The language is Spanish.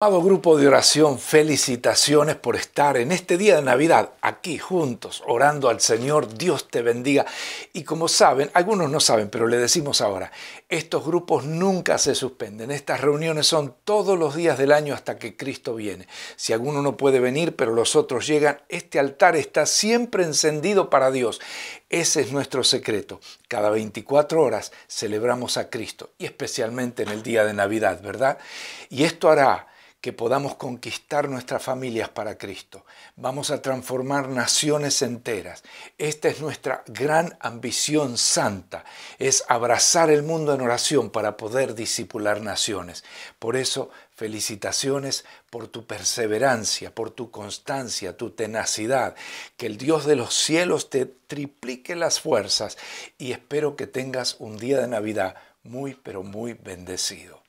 Amado grupo de oración, felicitaciones por estar en este día de Navidad aquí juntos, orando al Señor. Dios te bendiga. Y como saben, algunos no saben, pero le decimos ahora, estos grupos nunca se suspenden. Estas reuniones son todos los días del año hasta que Cristo viene. Si alguno no puede venir, pero los otros llegan, este altar está siempre encendido para Dios. Ese es nuestro secreto. Cada 24 horas celebramos a Cristo y especialmente en el día de Navidad, ¿verdad? Y esto hará que podamos conquistar nuestras familias para Cristo. Vamos a transformar naciones enteras. Esta es nuestra gran ambición santa, es abrazar el mundo en oración para poder disipular naciones. Por eso, felicitaciones por tu perseverancia, por tu constancia, tu tenacidad. Que el Dios de los cielos te triplique las fuerzas y espero que tengas un día de Navidad muy, pero muy bendecido.